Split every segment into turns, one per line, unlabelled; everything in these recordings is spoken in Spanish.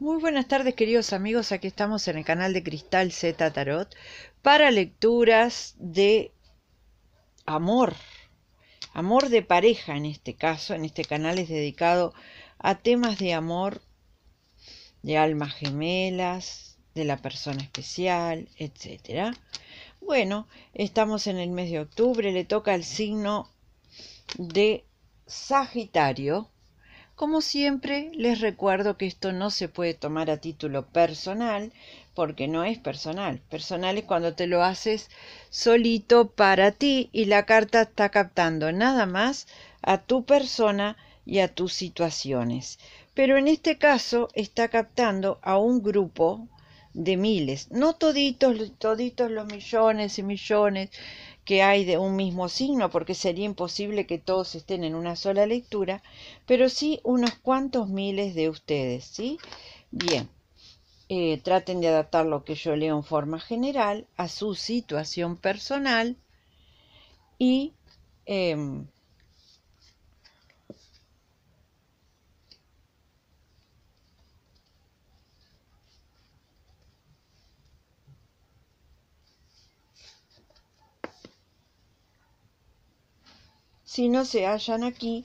Muy buenas tardes queridos amigos, aquí estamos en el canal de Cristal Z Tarot para lecturas de amor, amor de pareja en este caso, en este canal es dedicado a temas de amor, de almas gemelas, de la persona especial, etc. Bueno, estamos en el mes de octubre, le toca el signo de Sagitario. Como siempre, les recuerdo que esto no se puede tomar a título personal, porque no es personal. Personal es cuando te lo haces solito para ti y la carta está captando nada más a tu persona y a tus situaciones. Pero en este caso está captando a un grupo de miles, no toditos, toditos los millones y millones, que hay de un mismo signo, porque sería imposible que todos estén en una sola lectura, pero sí unos cuantos miles de ustedes, ¿sí? Bien, eh, traten de adaptar lo que yo leo en forma general a su situación personal y... Em, Si no se hallan aquí,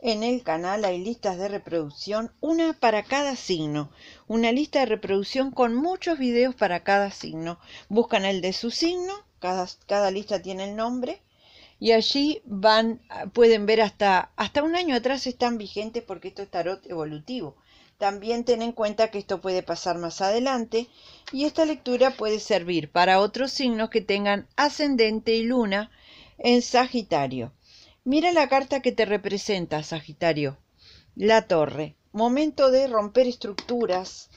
en el canal hay listas de reproducción, una para cada signo, una lista de reproducción con muchos videos para cada signo. Buscan el de su signo, cada, lista tiene el nombre, y allí van, pueden ver hasta, hasta un año atrás están vigentes porque esto es tarot evolutivo. También ten en cuenta que esto puede pasar más adelante y esta lectura puede servir para otros signos que tengan ascendente y luna en Sagitario. Mira la carta que te representa, Sagitario. La torre. Momento de romper estructuras.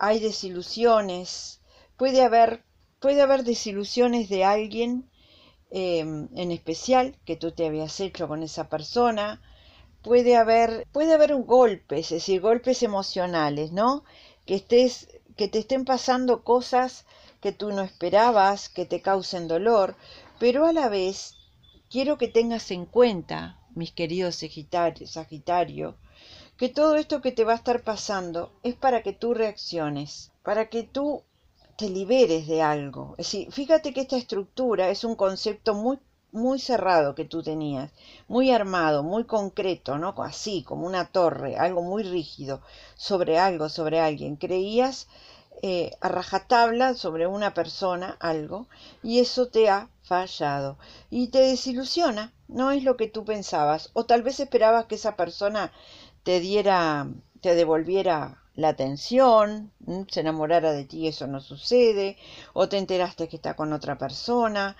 Hay desilusiones. Puede haber, puede haber desilusiones de alguien em, en especial que tú te habías hecho con esa persona. Puede haber, puede haber un golpe, es decir, golpes emocionales, ¿no? Que estés, que te estén pasando cosas que tú no esperabas, que te causen dolor, pero a la vez Quiero que tengas en cuenta, mis queridos Sagitario, que todo esto que te va a estar pasando es para que tú reacciones, para que tú te liberes de algo. Es decir, fíjate que esta estructura es un concepto muy muy cerrado que tú tenías, muy armado, muy concreto, ¿no? Así, como una torre, algo muy rígido, sobre algo, sobre alguien. Creías eh, a rajatabla sobre una persona algo y eso te ha fallado y te desilusiona, no es lo que tú pensabas o tal vez esperabas que esa persona te diera, te devolviera la atención, mm, se enamorara de ti, eso no sucede, o te enteraste que está con otra persona,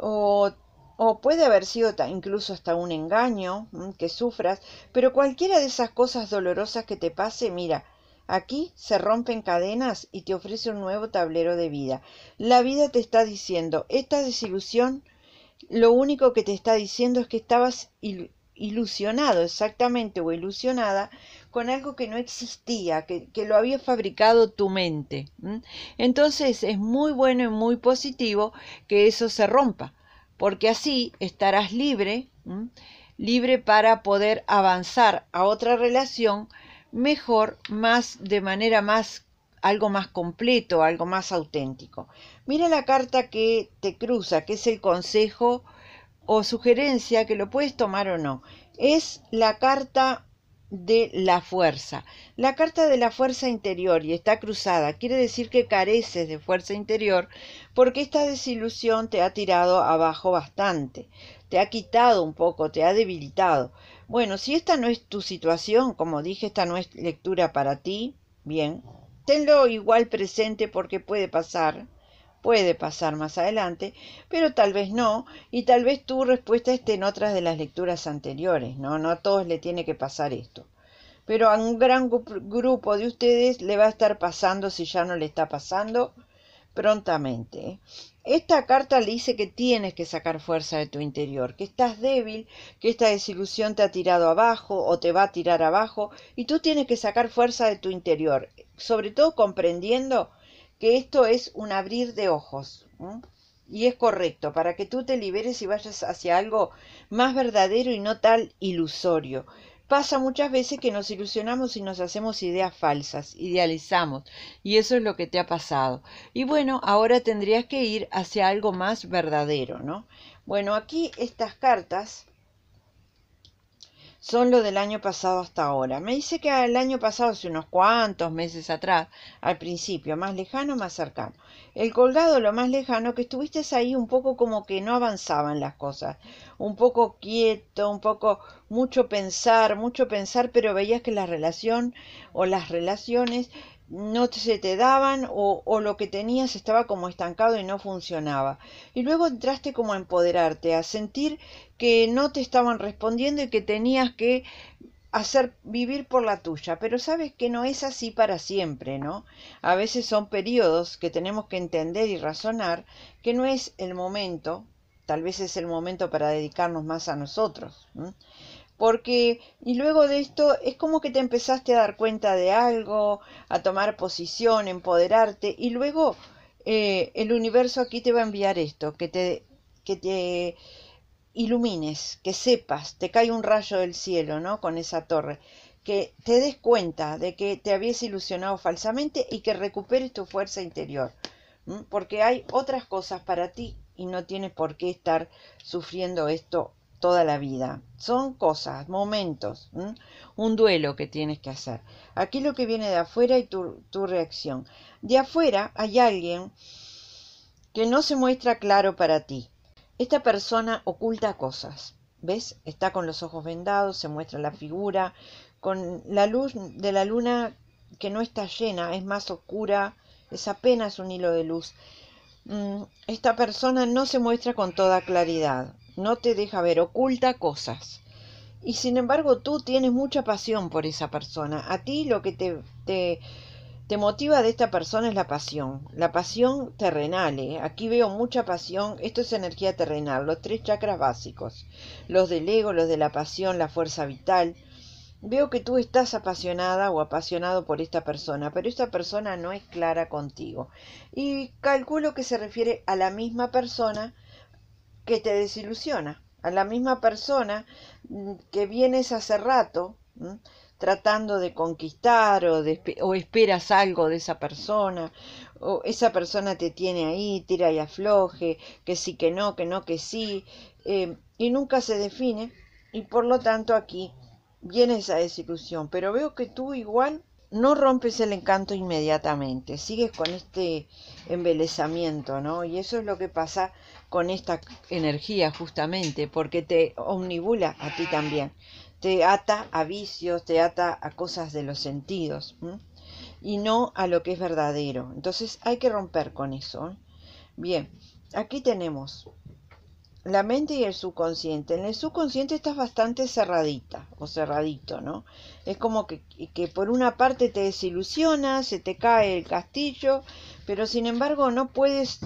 o, o puede haber sido incluso hasta un engaño mm, que sufras, pero cualquiera de esas cosas dolorosas que te pase, mira, Aquí se rompen cadenas y te ofrece un nuevo tablero de vida. La vida te está diciendo, esta desilusión, lo único que te está diciendo es que estabas ilusionado exactamente o ilusionada con algo que no existía, que, lo había fabricado tu mente. Entonces es muy bueno y muy positivo que eso se rompa, porque así estarás libre, libre para poder avanzar a otra relación mejor, más de manera más algo más completo, algo más auténtico. Mira la carta que te cruza, que es el consejo o sugerencia que lo puedes tomar o no. Es la carta de la fuerza. La carta de la fuerza interior y está cruzada quiere decir que careces de fuerza interior porque esta desilusión te ha tirado abajo bastante, te ha quitado un poco, te ha debilitado. Bueno, si esta no es tu situación, como dije, esta no es lectura para ti, bien, tenlo igual presente porque puede pasar, puede pasar más adelante, pero tal vez no, y tal vez tu respuesta esté en otras de las lecturas anteriores, ¿no? No a todos le tiene que pasar esto. Pero a un gran grupo de ustedes le va a estar pasando, si ya no le está pasando, prontamente. ¿eh? Esta carta le dice que tienes que sacar fuerza de tu interior, que estás débil, que esta desilusión te ha tirado abajo o te va a tirar abajo y tú tienes que sacar fuerza de tu interior, sobre todo comprendiendo que esto es un abrir de ojos y es correcto para que tú te liberes y vayas hacia algo más verdadero y no tal ilusorio pasa muchas veces que nos ilusionamos y nos hacemos ideas falsas, idealizamos, y eso es lo que te ha pasado. Y bueno, ahora tendrías que ir hacia algo más verdadero, ¿no? Bueno, aquí estas cartas son lo del año pasado hasta ahora. Me dice que el año pasado, hace unos cuantos meses atrás, al principio, más lejano, más cercano. El colgado, lo más lejano, que estuviste ahí un poco como que no avanzaban las cosas, un poco quieto, un poco mucho pensar, mucho pensar, pero veías que la relación o las relaciones no se te daban o, lo que tenías estaba como estancado y no funcionaba. Y luego entraste como a empoderarte, a sentir que no te estaban respondiendo y que tenías que hacer vivir por la tuya, pero sabes que no es así para siempre, ¿no? A veces son periodos que tenemos que entender y razonar que no es el momento, tal vez es el momento para dedicarnos más a nosotros porque y luego de esto es como que te empezaste a dar cuenta de algo, a tomar posición, empoderarte, y luego eh, el universo aquí te va a enviar esto, que te, que te ilumines, que sepas, te cae un rayo del cielo, ¿no? Con esa torre, que te des cuenta de que te habías ilusionado falsamente y que recuperes tu fuerza interior, porque hay otras cosas para ti y no tienes por qué estar sufriendo esto toda la vida. Son cosas, momentos, un duelo que tienes que hacer. Aquí lo que viene de afuera y tu, tu reacción. De afuera hay alguien que no se muestra claro para ti. Esta persona oculta cosas. ¿Ves? Está con los ojos vendados, se muestra la figura, con la luz de la luna que no está llena, es más oscura, es apenas un hilo de luz. Mm, esta persona no se muestra con toda claridad no te deja ver, oculta cosas. Y sin embargo tú tienes mucha pasión por esa persona. A ti lo que te, te, motiva de esta persona es la pasión, la pasión terrenal. ¿eh? Aquí veo mucha pasión, esto es energía terrenal, los tres chakras básicos, los del ego, los de la pasión, la fuerza vital. Veo que tú estás apasionada o apasionado por esta persona, pero esta persona no es clara contigo. Y calculo que se refiere a la misma persona que te desilusiona, a la misma persona mm, que vienes hace rato tratando de conquistar o, o, esperas algo de esa persona, o esa persona te tiene ahí, tira y afloje, que sí, que no, que no, que sí, em, y nunca se define, y por lo tanto aquí viene esa desilusión, pero veo que tú igual no rompes el encanto inmediatamente, sigues con este embelezamiento, ¿no? Y eso es lo que pasa con esta energía justamente, porque te omnibula a ti también, te ata a vicios, te ata a cosas de los sentidos y no a lo que es verdadero. Entonces hay que romper con eso. ¿eh? Bien, aquí tenemos la mente y el subconsciente. En el subconsciente estás bastante cerradita o cerradito, ¿no? Es como que, por una parte te desilusionas, se te cae el castillo, pero sin embargo no puedes,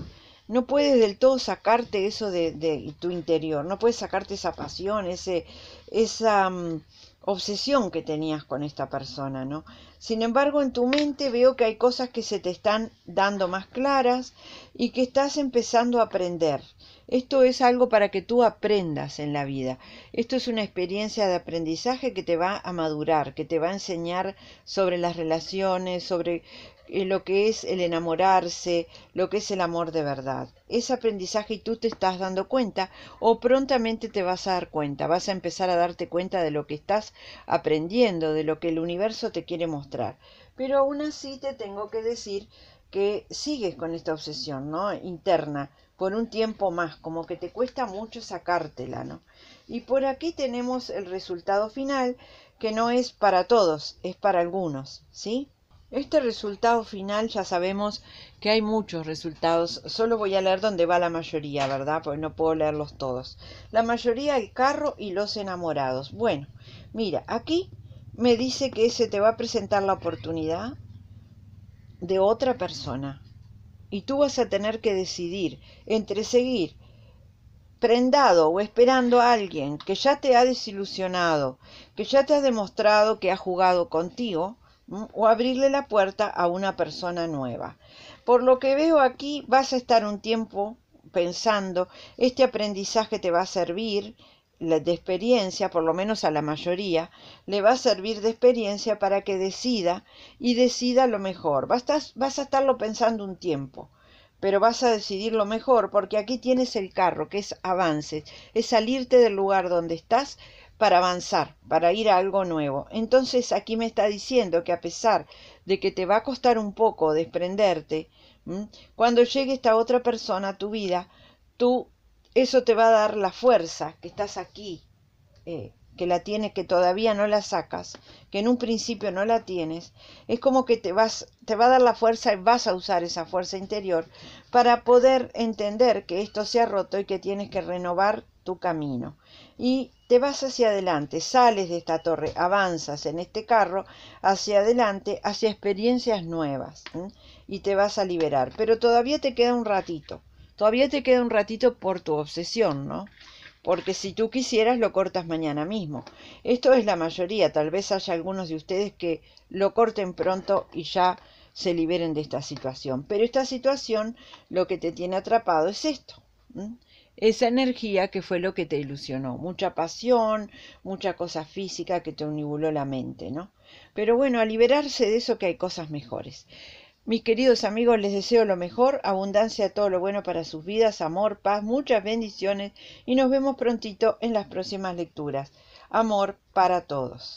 no puedes del todo sacarte eso de, tu interior, no puedes sacarte esa pasión, ese, esa mm, obsesión que tenías con esta persona, ¿no? Sin embargo, en tu mente veo que hay cosas que se te están dando más claras y que estás empezando a aprender esto es algo para que tú aprendas en la vida. Esto es una experiencia de aprendizaje que te va a madurar, que te va a enseñar sobre las relaciones, sobre eh, lo que es el enamorarse, lo que es el amor de verdad. Ese aprendizaje y tú te estás dando cuenta o prontamente te vas a dar cuenta, vas a empezar a darte cuenta de lo que estás aprendiendo, de lo que el universo te quiere mostrar. Pero aún así te tengo que decir que sigues con esta obsesión, ¿no? interna con un tiempo más, como que te cuesta mucho sacártela, ¿no? Y por aquí tenemos el resultado final, que no es para todos, es para algunos, ¿sí? Este resultado final ya sabemos que hay muchos resultados, solo voy a leer donde va la mayoría, ¿verdad? Pues no puedo leerlos todos. La mayoría el carro y los enamorados. Bueno, mira, aquí me dice que se te va a presentar la oportunidad de otra persona, y tú vas a tener que decidir entre seguir prendado o esperando a alguien que ya te ha desilusionado, que ya te ha demostrado que ha jugado contigo, o abrirle la puerta a una persona nueva. Por lo que veo aquí, vas a estar un tiempo pensando, este aprendizaje te va a servir, de experiencia, por lo menos a la mayoría, le va a servir de experiencia para que decida y decida lo mejor. Vas a, vas a estarlo pensando un tiempo, pero vas a decidir lo mejor porque aquí tienes el carro, que es avances, es salirte del lugar donde estás para avanzar, para ir a algo nuevo. Entonces aquí me está diciendo que a pesar de que te va a costar un poco desprenderte, cuando llegue esta otra persona a tu vida, tú eso te va a dar la fuerza que estás aquí, eh, que la tienes, que todavía no la sacas, que en un principio no la tienes, es como que te, vas, te va a dar la fuerza y vas a usar esa fuerza interior para poder entender que esto se ha roto y que tienes que renovar tu camino. Y te vas hacia adelante, sales de esta torre, avanzas en este carro hacia adelante, hacia experiencias nuevas y te vas a liberar. Pero todavía te queda un ratito todavía te queda un ratito por tu obsesión, ¿no? Porque si tú quisieras lo cortas mañana mismo. Esto es la mayoría, tal vez haya algunos de ustedes que lo corten pronto y ya se liberen de esta situación. Pero esta situación lo que te tiene atrapado es esto. Esa energía que fue lo que te ilusionó, mucha pasión, mucha cosa física que te unibuló la mente, ¿no? Pero bueno, a liberarse de eso que hay cosas mejores. Mis queridos amigos, les deseo lo mejor, abundancia, todo lo bueno para sus vidas, amor, paz, muchas bendiciones y nos vemos prontito en las próximas lecturas. Amor para todos.